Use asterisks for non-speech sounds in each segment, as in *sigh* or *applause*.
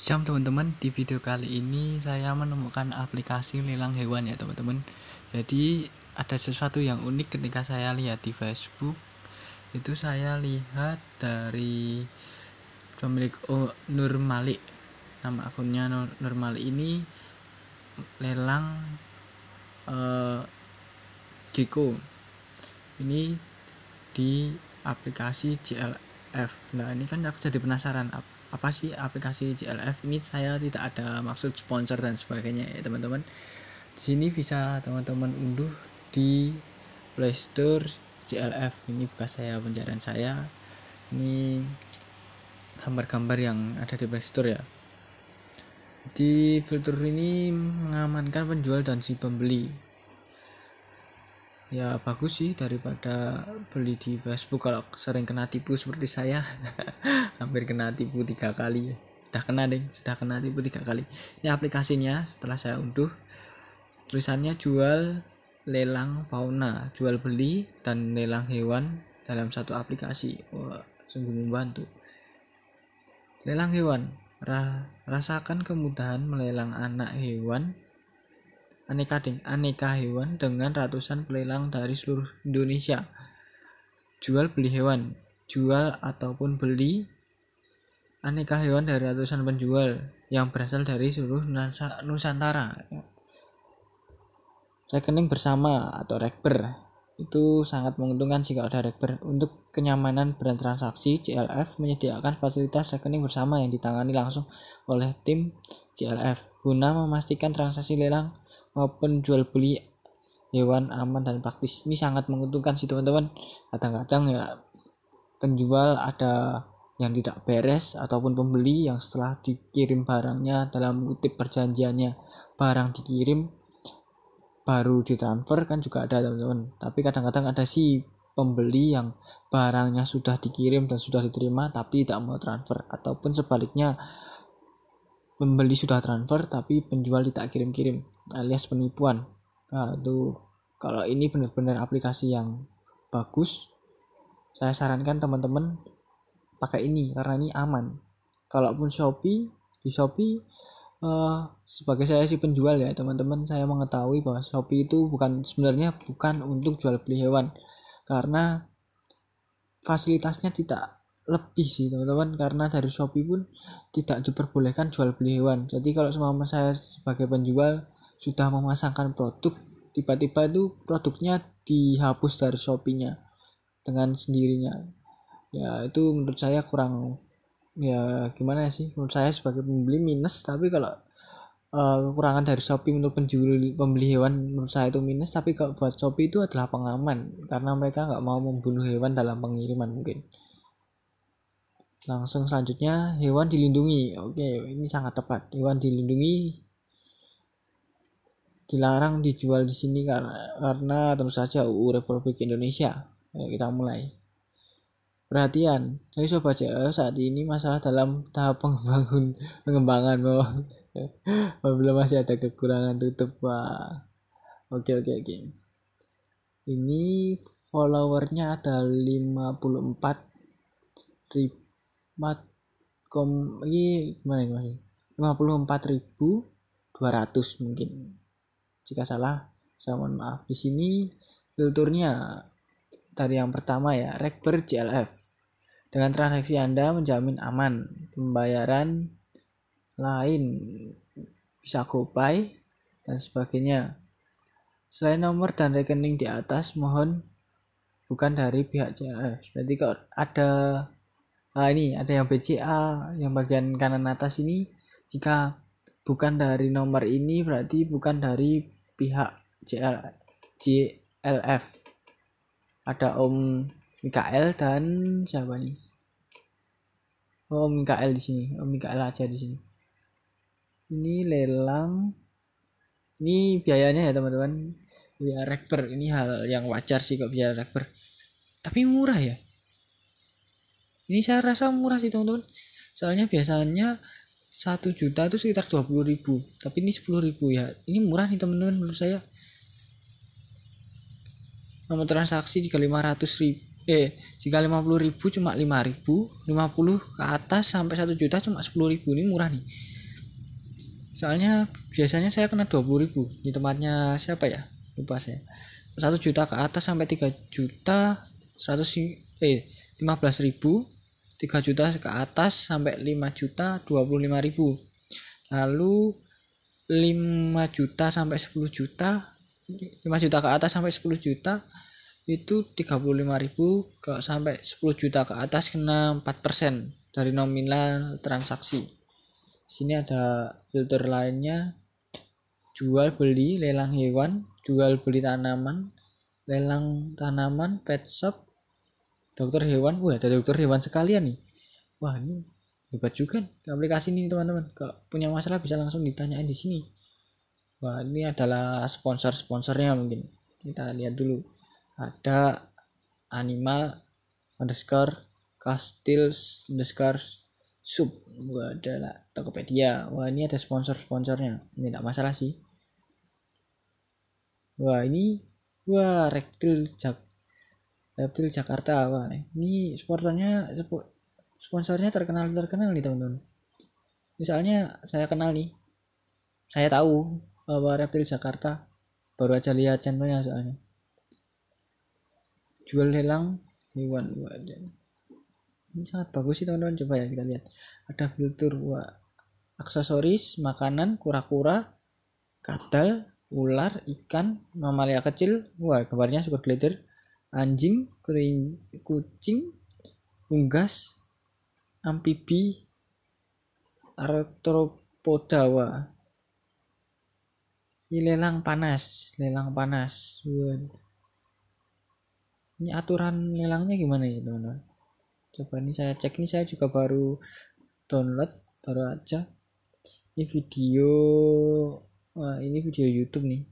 Siap teman-teman, di video kali ini saya menemukan aplikasi lelang hewan ya teman-teman Jadi ada sesuatu yang unik ketika saya lihat di Facebook Itu saya lihat dari pemilik oh, Nur Malik Nama akunnya Nur, Nur Malik ini lelang uh, eh, Giko Ini di aplikasi JLF Nah ini kan aku jadi penasaran apa sih aplikasi JLF ini saya tidak ada maksud sponsor dan sebagainya ya teman-teman di sini bisa teman-teman unduh di Play Store JLF ini bukan saya pencarian saya ini gambar-gambar yang ada di Play Store ya di filter ini mengamankan penjual dan si pembeli ya bagus sih daripada beli di Facebook kalau sering kena tipu seperti saya *laughs* hampir kena tipu tiga kali sudah kena deh sudah kena tipu tiga kali ini aplikasinya setelah saya unduh tulisannya jual lelang fauna jual beli dan lelang hewan dalam satu aplikasi wah sungguh membantu lelang hewan rasakan kemudahan melelang anak hewan aneka aneka hewan dengan ratusan pelelang dari seluruh Indonesia. Jual beli hewan, jual ataupun beli aneka hewan dari ratusan penjual yang berasal dari seluruh Nusantara. Rekening bersama atau rekber itu sangat menguntungkan jika ada rekber. Untuk kenyamanan bertransaksi, CLF menyediakan fasilitas rekening bersama yang ditangani langsung oleh tim CLF guna memastikan transaksi lelang maupun jual beli hewan aman dan praktis ini sangat menguntungkan sih teman-teman kadang-kadang ya penjual ada yang tidak beres ataupun pembeli yang setelah dikirim barangnya dalam kutip perjanjiannya barang dikirim baru ditransfer kan juga ada teman-teman tapi kadang-kadang ada si pembeli yang barangnya sudah dikirim dan sudah diterima tapi tidak mau transfer ataupun sebaliknya pembeli sudah transfer tapi penjual tidak kirim-kirim alias penipuan nah, itu kalau ini benar-benar aplikasi yang bagus saya sarankan teman-teman pakai ini karena ini aman kalaupun Shopee di Shopee uh, sebagai saya si penjual ya teman-teman saya mengetahui bahwa Shopee itu bukan sebenarnya bukan untuk jual beli hewan karena fasilitasnya tidak lebih sih teman-teman karena dari Shopee pun tidak diperbolehkan jual beli hewan jadi kalau semama saya sebagai penjual sudah memasangkan produk tiba-tiba itu produknya dihapus dari Shopee-nya dengan sendirinya ya itu menurut saya kurang ya gimana sih menurut saya sebagai pembeli minus tapi kalau uh, kekurangan dari Shopee menurut penjual pembeli hewan menurut saya itu minus tapi kalau buat Shopee itu adalah pengaman karena mereka nggak mau membunuh hewan dalam pengiriman mungkin Langsung selanjutnya hewan dilindungi. Oke, ini sangat tepat. Hewan dilindungi dilarang dijual di sini karena karena tentu saja UU Republik Indonesia. Ayo kita mulai. Perhatian, saya coba JL e saat ini masalah dalam tahap pengembangan pengembangan bahwa belum masih ada kekurangan tutup pak. Oke oke oke. Ini followernya ada 54 ribu 4 kom ini gimana ini masih 54.200 mungkin jika salah saya mohon maaf di sini filternya dari yang pertama ya Rekber JLF dengan transaksi Anda menjamin aman pembayaran lain bisa GoPay dan sebagainya selain nomor dan rekening di atas mohon bukan dari pihak JLF berarti kalau ada nah ini ada yang BCA yang bagian kanan atas ini jika bukan dari nomor ini berarti bukan dari pihak JL, JLF ada Om Mikael dan siapa nih oh, Om Mikael di sini Om Mikael aja di sini ini lelang ini biayanya ya teman-teman biaya rapper ini hal yang wajar sih kok biaya rapper tapi murah ya ini saya rasa murah sih teman-teman soalnya biasanya 1 juta itu sekitar 20 ribu tapi ini 10 ribu ya ini murah nih teman-teman menurut saya nomor transaksi jika 500 ribu eh jika 50 ribu cuma 5 ribu 50 ke atas sampai 1 juta cuma 10 ribu ini murah nih soalnya biasanya saya kena 20 ribu di tempatnya siapa ya lupa saya 1 juta ke atas sampai 3 juta 100 eh 15 ribu 3 juta ke atas sampai 5 juta 25 ribu lalu 5 juta sampai 10 juta 5 juta ke atas sampai 10 juta itu 35 ribu ke sampai 10 juta ke atas kena 4% dari nominal transaksi sini ada filter lainnya jual beli lelang hewan jual beli tanaman lelang tanaman pet shop dokter hewan wah ada dokter hewan sekalian nih wah ini hebat juga nih aplikasi ini teman-teman kalau punya masalah bisa langsung ditanyain di sini wah ini adalah sponsor-sponsornya mungkin kita lihat dulu ada animal underscore kastil underscore sub gua adalah Tokopedia wah ini ada sponsor-sponsornya ini tidak masalah sih wah ini wah reptil jak Reptil Jakarta wah ini supporternya sponsornya terkenal terkenal nih teman-teman misalnya saya kenal nih saya tahu bahwa Reptil Jakarta baru aja lihat channelnya soalnya jual lelang hewan wadah ini sangat bagus sih teman-teman coba ya kita lihat ada filter wah aksesoris makanan kura-kura kadal ular ikan mamalia kecil wah kabarnya super glitter anjing, kering, kucing, unggas, amfibi, arthropodawa. Ini lelang panas, lelang panas. Ini aturan lelangnya gimana ya teman-teman? Coba ini saya cek ini saya juga baru download baru aja. Ini video, wah ini video YouTube nih.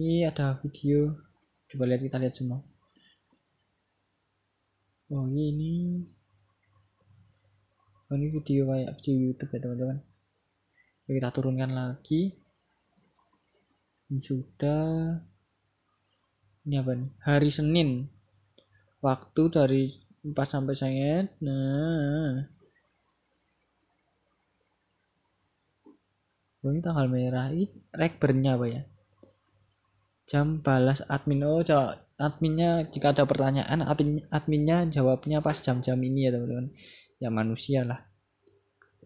Ini ada video coba lihat kita lihat semua oh ini oh, ini video kayak video YouTube ya teman-teman kita turunkan lagi ini sudah ini apa nih hari Senin waktu dari 4 sampai sangat nah oh, ini tanggal merah ini rekbernya apa ya jam balas admin oh jawab adminnya jika ada pertanyaan admin adminnya jawabnya pas jam-jam ini ya teman-teman ya manusia lah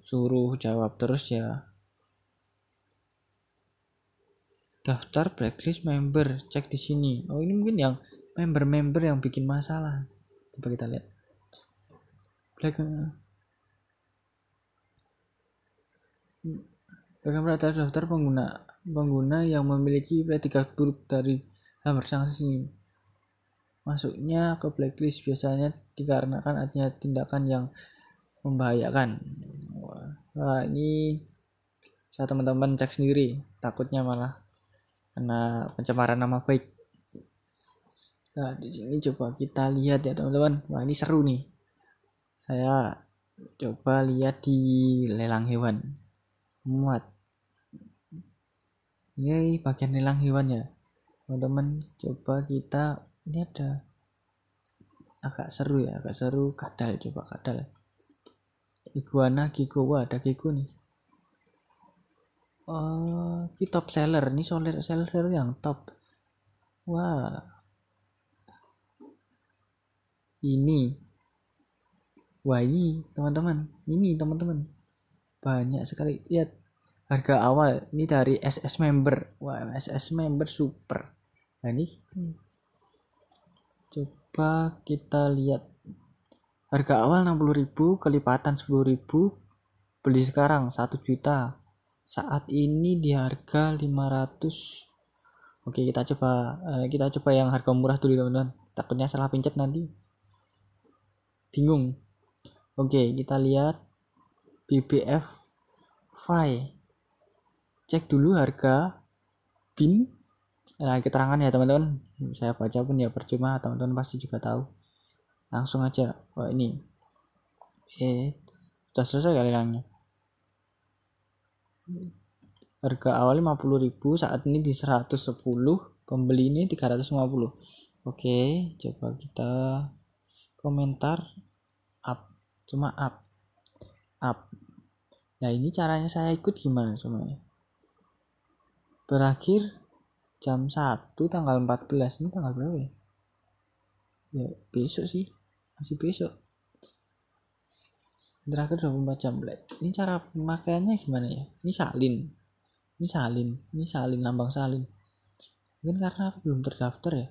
suruh jawab terus ya daftar blacklist member cek di sini oh ini mungkin yang member-member yang bikin masalah coba kita lihat black Bagaimana daftar pengguna pengguna yang memiliki predikat buruk dari gambar sanksi masuknya ke blacklist biasanya dikarenakan adanya tindakan yang membahayakan Wah, ini bisa teman-teman cek sendiri takutnya malah kena pencemaran nama baik nah di sini coba kita lihat ya teman-teman wah ini seru nih saya coba lihat di lelang hewan muat ini bagian nilang hewan ya teman-teman coba kita ini ada agak seru ya agak seru kadal coba kadal iguana gigo wah ada gigo nih oh ki top seller ini seller seller yang top wah ini wah ini teman-teman ini teman-teman banyak sekali lihat harga awal ini dari SS member wah SS member super nah ini coba kita lihat harga awal 60.000 kelipatan 10.000 beli sekarang 1 juta saat ini di harga 500 oke kita coba eh, kita coba yang harga murah dulu teman-teman takutnya salah pencet nanti bingung oke kita lihat BBF Fi cek dulu harga bin nah keterangan ya teman-teman saya baca pun ya percuma teman-teman pasti juga tahu langsung aja oh ini eh sudah selesai kali langnya harga awal 50.000 saat ini di 110 pembeli ini 350 oke coba kita komentar up cuma up up nah ini caranya saya ikut gimana semuanya berakhir jam 1 tanggal 14 ini tanggal berapa ya? Ya besok sih, masih besok. Terakhir 24 jam black. Ini cara pemakaiannya gimana ya? Ini salin. Ini salin, ini salin lambang salin. Mungkin karena aku belum terdaftar ya.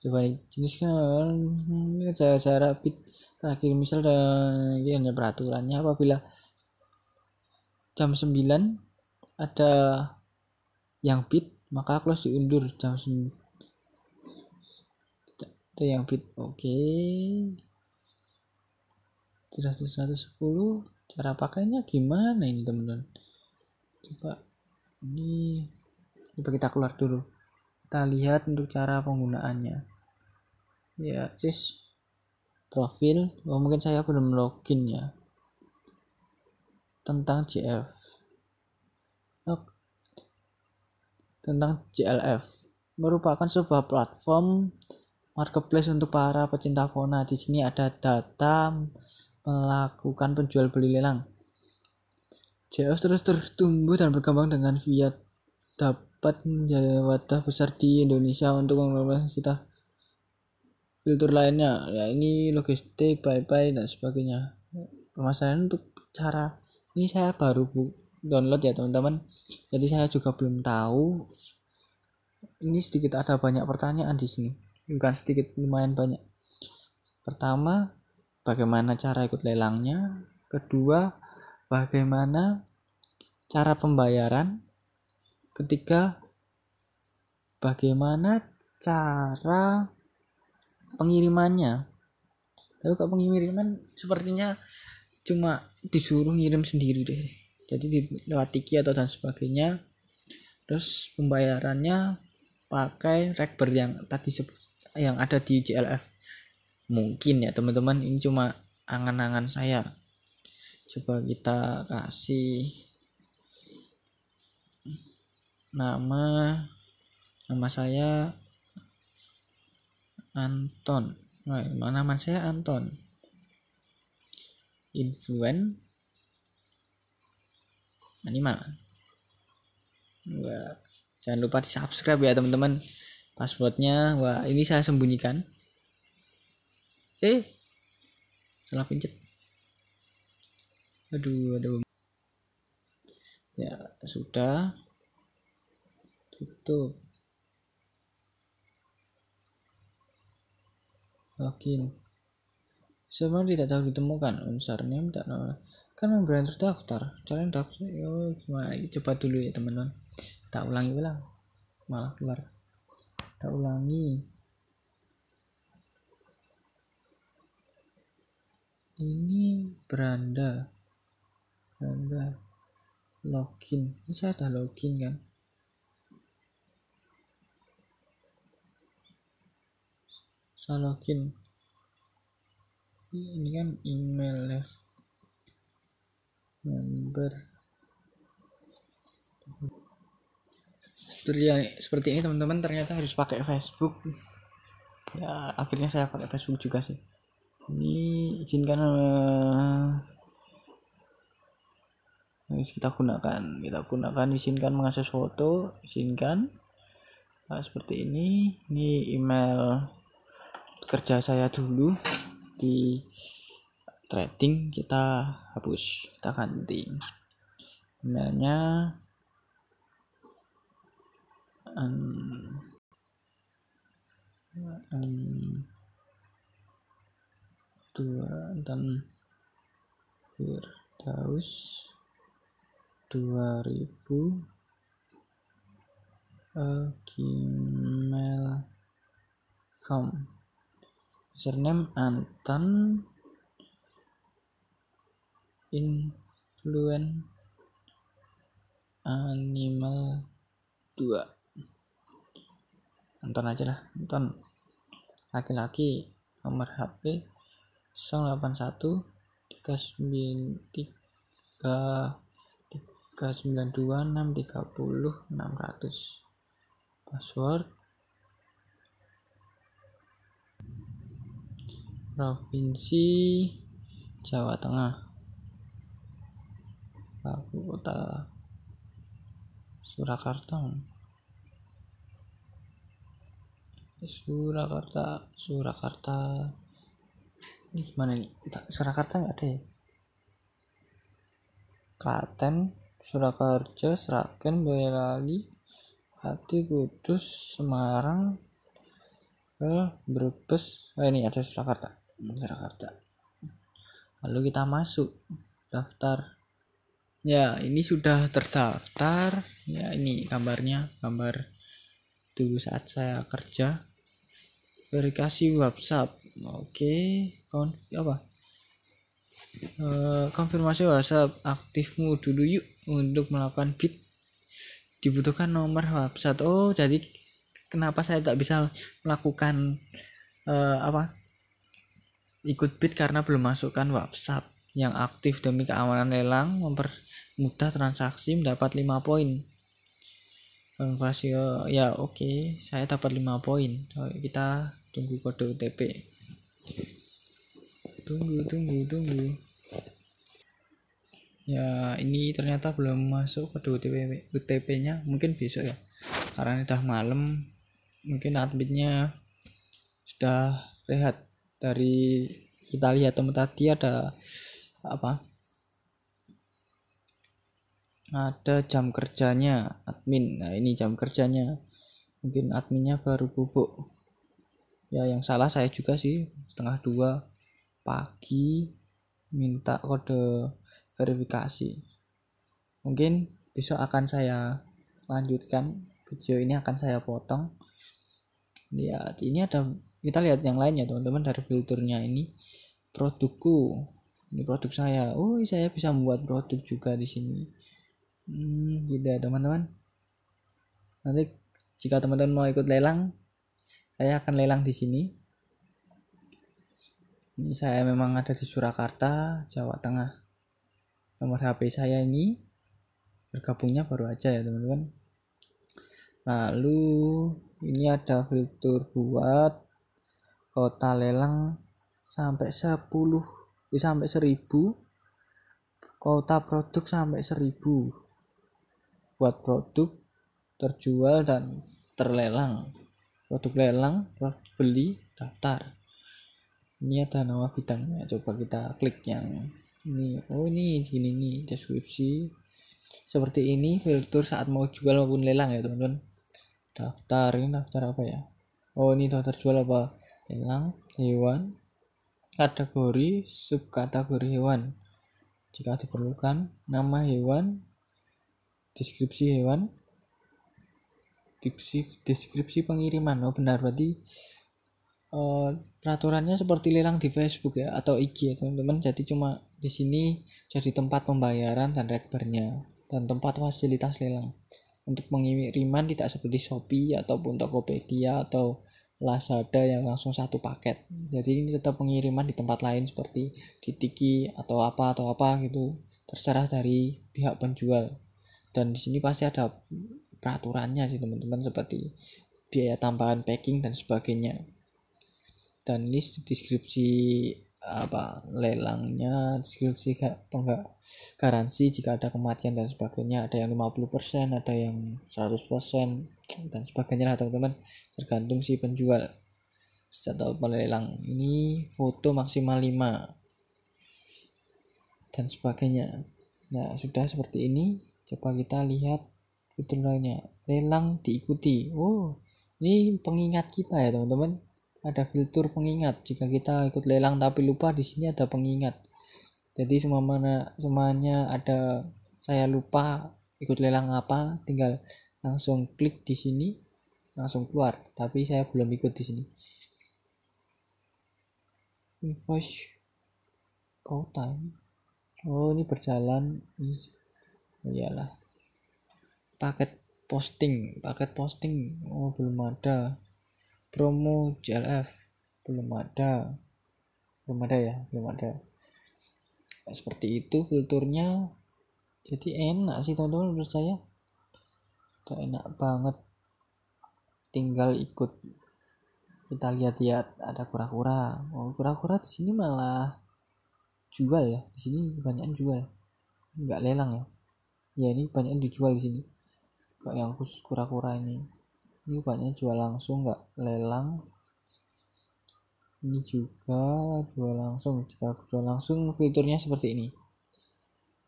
Coba jenisnya kan hmm, cara bit terakhir misal dan ini hanya peraturannya apabila jam 9 ada yang fit maka harus diundur jam tidak ada yang fit oke okay. 110 cara pakainya gimana ini teman-teman coba ini coba kita keluar dulu kita lihat untuk cara penggunaannya ya sis profil oh mungkin saya belum login ya tentang CF oke tentang JLF merupakan sebuah platform marketplace untuk para pecinta fauna Di sini ada data melakukan penjual beli lelang. JLF terus tumbuh dan berkembang dengan via dapat menjadi wadah besar di Indonesia untuk mengelola kita filter lainnya ya ini logistik bye bye dan sebagainya permasalahan untuk cara ini saya baru bu download ya teman-teman jadi saya juga belum tahu ini sedikit ada banyak pertanyaan di sini bukan sedikit lumayan banyak pertama bagaimana cara ikut lelangnya kedua bagaimana cara pembayaran ketiga bagaimana cara pengirimannya tapi kalau pengiriman sepertinya cuma disuruh ngirim sendiri deh jadi lewat tiki atau dan sebagainya terus pembayarannya pakai rekber yang tadi sebut yang ada di JLF mungkin ya teman-teman ini cuma angan-angan saya coba kita kasih nama nama saya Anton nah, nama saya Anton influen animal, wah jangan lupa di subscribe ya teman-teman passwordnya wah ini saya sembunyikan eh salah pencet aduh ada ya sudah tutup login sebenarnya tidak tahu ditemukan, unsur name tak nama Kan memberi terdaftar, calon daftar, yo gimana? Coba dulu ya teman-teman. Tak ulangi ulang, malah keluar. Tak ulangi. Ini beranda, beranda login. Ini saya dah login kan? Saya login ini kan email ya member seperti ini, seperti ini teman-teman ternyata harus pakai Facebook ya akhirnya saya pakai Facebook juga sih ini izinkan uh, eh, harus kita gunakan kita gunakan izinkan mengakses foto izinkan nah, seperti ini ini email kerja saya dulu ganti trading kita hapus kita ganti emailnya um, um, dua dan Firdaus 2000 uh, eh, gmail.com surname Anton influen animal 2 Anton aja lah Anton laki-laki nomor HP 081 393 392 630 600 password provinsi Jawa Tengah Kabupaten Kota Surakarta Surakarta Surakarta ini gimana nih Surakarta nggak ada ya Klaten Surakarta Seragen Boyolali Hati Kudus Semarang ke Brebes oh, ini ada Surakarta Surakarta lalu kita masuk daftar ya ini sudah terdaftar ya ini gambarnya gambar dulu saat saya kerja verifikasi WhatsApp oke konf apa e, konfirmasi WhatsApp aktifmu dulu yuk untuk melakukan bid dibutuhkan nomor WhatsApp oh jadi kenapa saya tak bisa melakukan e, apa ikut bid karena belum masukkan WhatsApp yang aktif demi keamanan lelang mempermudah transaksi mendapat 5 poin Konversio ya oke okay. saya dapat 5 poin kita tunggu kode UTP tunggu tunggu tunggu ya ini ternyata belum masuk kode UTP UTP nya mungkin besok ya karena ini udah malam mungkin adminnya sudah rehat dari kita lihat teman tadi ada apa ada jam kerjanya admin nah ini jam kerjanya mungkin adminnya baru bubuk ya yang salah saya juga sih setengah dua pagi minta kode verifikasi mungkin besok akan saya lanjutkan video ini akan saya potong lihat ini ada kita lihat yang lainnya teman-teman dari filternya ini produkku ini produk saya oh iya, saya bisa membuat produk juga di sini hmm, gitu ya teman-teman nanti jika teman-teman mau ikut lelang saya akan lelang di sini ini saya memang ada di Surakarta Jawa Tengah nomor HP saya ini bergabungnya baru aja ya teman-teman lalu ini ada filter buat kota lelang sampai 10 eh, ya, sampai 1000 kota produk sampai 1000 buat produk terjual dan terlelang produk lelang produk beli daftar ini ada nama bidangnya coba kita klik yang ini oh ini gini nih deskripsi seperti ini filter saat mau jual maupun lelang ya teman-teman daftar ini daftar apa ya oh ini toh terjual apa lelang hewan kategori subkategori hewan jika diperlukan nama hewan deskripsi hewan deskripsi, deskripsi pengiriman oh benar berarti uh, peraturannya seperti lelang di Facebook ya atau IG ya teman-teman jadi cuma di sini jadi tempat pembayaran dan rekbernya dan tempat fasilitas lelang untuk pengiriman tidak seperti Shopee ataupun Tokopedia atau Lazada yang langsung satu paket. Jadi ini tetap pengiriman di tempat lain seperti di Tiki atau apa atau apa gitu terserah dari pihak penjual. Dan di sini pasti ada peraturannya sih teman-teman seperti biaya tambahan packing dan sebagainya. Dan list deskripsi apa lelangnya deskripsi enggak garansi jika ada kematian dan sebagainya ada yang 50% ada yang 100% dan sebagainya lah teman-teman tergantung si penjual atau pelelang ini foto maksimal 5 dan sebagainya nah sudah seperti ini coba kita lihat fitur lainnya lelang diikuti oh ini pengingat kita ya teman-teman ada filter pengingat jika kita ikut lelang tapi lupa di sini ada pengingat jadi semua mana semuanya ada saya lupa ikut lelang apa tinggal langsung klik di sini langsung keluar tapi saya belum ikut di sini invoice call time oh ini berjalan ini oh, iyalah paket posting paket posting oh belum ada promo JLF belum ada belum ada ya belum ada seperti itu filternya jadi enak sih teman-teman menurut saya udah enak banget tinggal ikut kita lihat-lihat ada kura-kura oh kura-kura di sini malah jual ya di sini banyak jual nggak lelang ya ya ini banyak dijual di sini kayak yang khusus kura-kura ini ini banyak jual langsung nggak lelang ini juga jual langsung jika jual langsung fiturnya seperti ini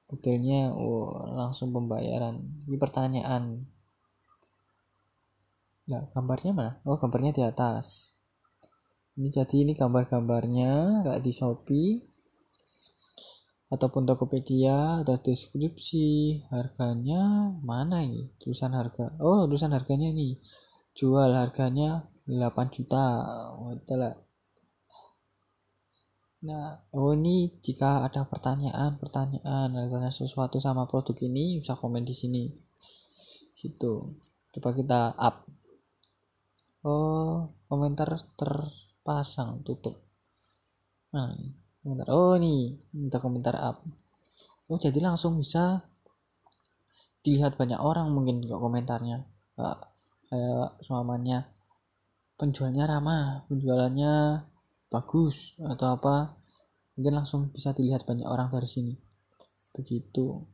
detailnya oh, langsung pembayaran ini pertanyaan nah gambarnya mana oh gambarnya di atas ini jadi ini gambar-gambarnya kayak di Shopee ataupun Tokopedia ada deskripsi harganya mana ini tulisan harga oh tulisan harganya nih jual harganya 8 juta oh, lah nah oh ini jika ada pertanyaan pertanyaan tanya sesuatu sama produk ini bisa komen di sini gitu coba kita up oh komentar terpasang tutup nah komentar oh ini minta komentar up oh jadi langsung bisa dilihat banyak orang mungkin kok komentarnya kayak eh, penjualnya ramah penjualannya bagus atau apa mungkin langsung bisa dilihat banyak orang dari sini begitu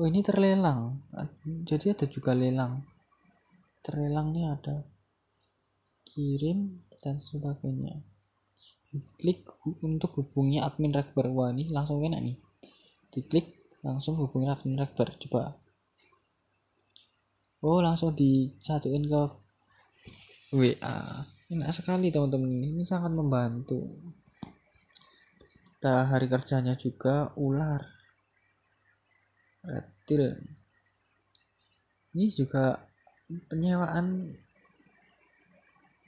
oh ini terlelang jadi ada juga lelang terlelangnya ada kirim dan sebagainya klik untuk hubungi admin rekber wah ini langsung enak nih diklik langsung hubungi admin rekber coba oh langsung dicatuin ke WA enak sekali teman-teman ini sangat membantu kita hari kerjanya juga ular reptil ini juga penyewaan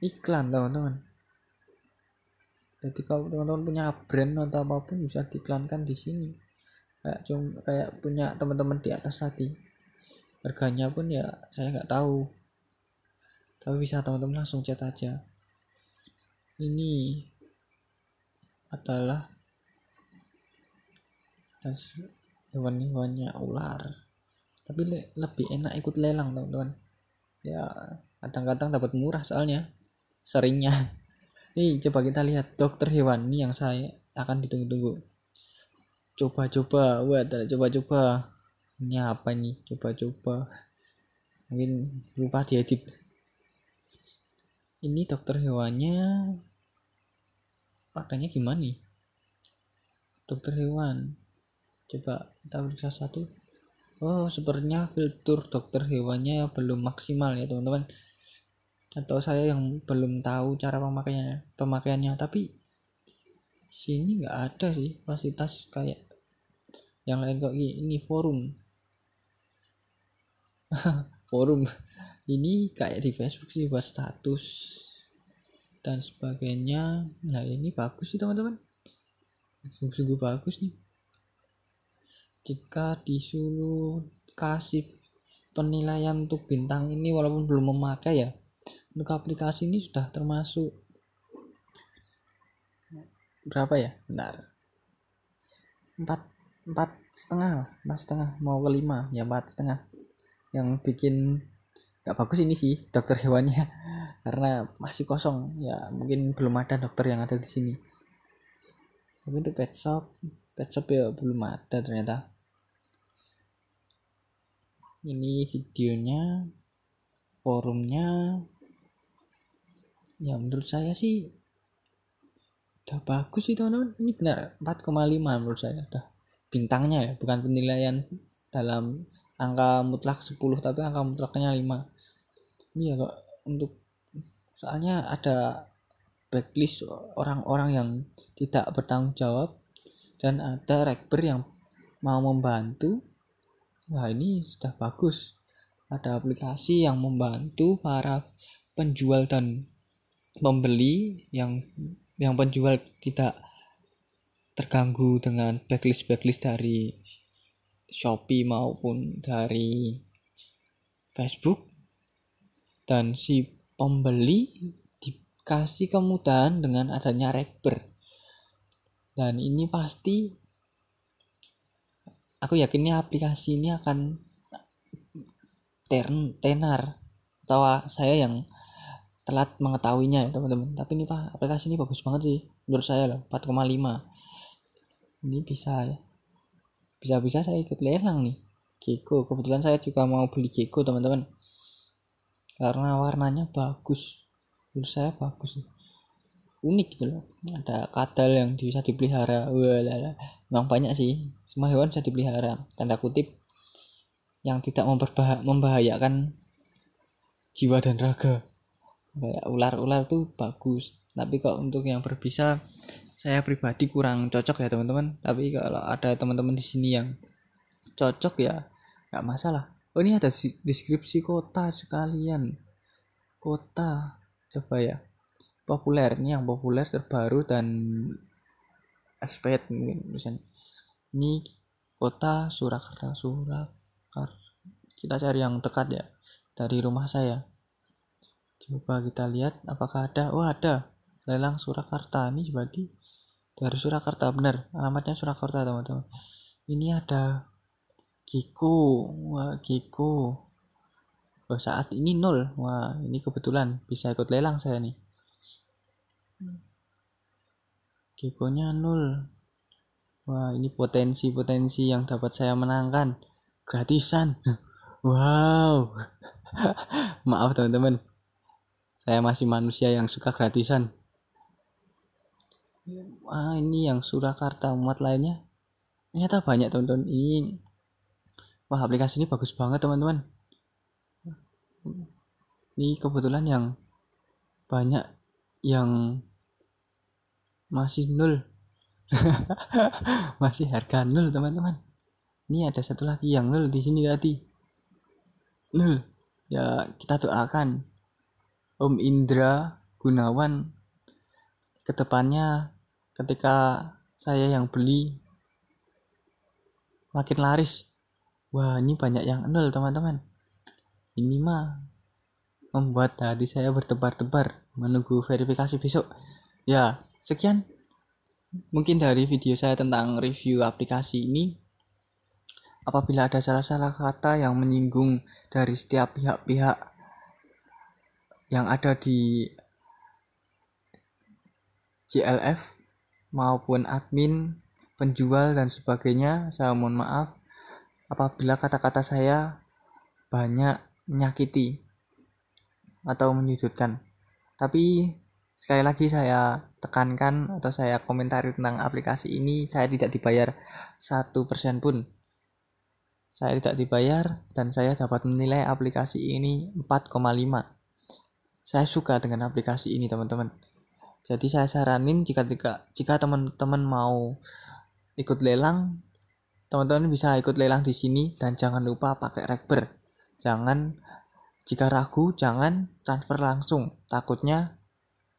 iklan teman-teman jadi kalau teman-teman punya brand atau apapun bisa diiklankan di sini kayak cuma kayak punya teman-teman di atas tadi harganya pun ya saya nggak tahu tapi bisa teman-teman langsung chat aja ini adalah hewan-hewannya ular tapi le lebih enak ikut lelang teman-teman ya kadang-kadang dapat murah soalnya seringnya *laughs* nih coba kita lihat dokter hewan ini yang saya akan ditunggu-tunggu coba-coba wadah coba-coba ini apa nih coba-coba mungkin lupa diedit ini dokter hewannya pakainya gimana nih dokter hewan coba kita periksa satu oh sepertinya fitur dokter hewannya belum maksimal ya teman-teman atau saya yang belum tahu cara pemakaiannya pemakaiannya tapi sini nggak ada sih fasilitas kayak yang lain kok ini forum *laughs* forum ini kayak di Facebook sih buat status dan sebagainya nah ini bagus sih teman-teman sungguh-sungguh bagus nih jika disuruh kasih penilaian untuk bintang ini walaupun belum memakai ya untuk aplikasi ini sudah termasuk berapa ya bentar empat empat setengah empat setengah mau ke ya empat setengah yang bikin gak bagus ini sih dokter hewannya *laughs* karena masih kosong ya mungkin belum ada dokter yang ada di sini tapi itu pet shop pet shop ya belum ada ternyata ini videonya forumnya ya menurut saya sih udah bagus sih teman-teman ini benar 4,5 menurut saya udah bintangnya ya bukan penilaian dalam angka mutlak 10 tapi angka mutlaknya 5 ini ya kok untuk soalnya ada backlist orang-orang yang tidak bertanggung jawab dan ada rekber yang mau membantu wah ini sudah bagus ada aplikasi yang membantu para penjual dan pembeli yang yang penjual tidak terganggu dengan backlist backlist dari Shopee maupun dari Facebook dan si pembeli dikasih kemudahan dengan adanya rekber dan ini pasti aku yakinnya aplikasi ini akan tern, tenar atau ah, saya yang telat mengetahuinya ya teman-teman tapi ini pak aplikasi ini bagus banget sih menurut saya loh 4,5 ini bisa ya bisa-bisa saya ikut lelang nih Kiko kebetulan saya juga mau beli Kiko teman-teman karena warnanya bagus menurut saya bagus unik gitu loh ada kadal yang bisa dipelihara walala memang banyak sih semua hewan bisa dipelihara tanda kutip yang tidak memperbah membahayakan jiwa dan raga kayak ular-ular tuh bagus tapi kok untuk yang berbisa saya pribadi kurang cocok ya teman-teman tapi kalau ada teman-teman di sini yang cocok ya nggak masalah oh ini ada deskripsi kota sekalian kota coba ya populer ini yang populer terbaru dan expert mungkin misalnya ini kota Surakarta Surakarta kita cari yang dekat ya dari rumah saya coba kita lihat apakah ada oh ada lelang Surakarta ini berarti dari Surakarta benar alamatnya Surakarta teman-teman ini ada Kiko wah Kiko oh, saat ini nol wah ini kebetulan bisa ikut lelang saya nih Kikonya nol wah ini potensi-potensi yang dapat saya menangkan gratisan *laughs* wow *laughs* maaf teman-teman saya masih manusia yang suka gratisan ah ini yang Surakarta umat lainnya ternyata banyak teman-teman ini wah aplikasi ini bagus banget teman-teman ini kebetulan yang banyak yang masih nol *laughs* masih harga nol teman-teman ini ada satu lagi yang nol di sini tadi nol ya kita doakan Om Indra Gunawan kedepannya ketika saya yang beli makin laris wah ini banyak yang nol teman-teman ini mah membuat hati saya bertebar-tebar menunggu verifikasi besok ya sekian mungkin dari video saya tentang review aplikasi ini apabila ada salah-salah kata yang menyinggung dari setiap pihak-pihak yang ada di JLF maupun admin, penjual dan sebagainya. Saya mohon maaf apabila kata-kata saya banyak menyakiti atau menyudutkan. Tapi sekali lagi saya tekankan atau saya komentari tentang aplikasi ini, saya tidak dibayar satu persen pun. Saya tidak dibayar dan saya dapat menilai aplikasi ini 4,5 saya suka dengan aplikasi ini teman-teman jadi saya saranin jika jika, jika teman-teman mau ikut lelang, teman-teman bisa ikut lelang di sini dan jangan lupa pakai rekber. Jangan jika ragu jangan transfer langsung. Takutnya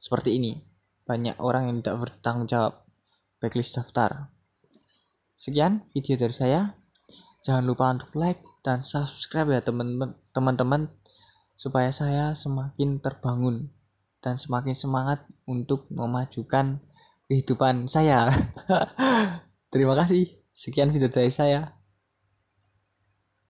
seperti ini. Banyak orang yang tidak bertanggung jawab. Backlist daftar. Sekian video dari saya. Jangan lupa untuk like dan subscribe ya teman-teman supaya saya semakin terbangun dan semakin semangat untuk memajukan kehidupan saya. *laughs* Terima kasih. Sekian video dari saya.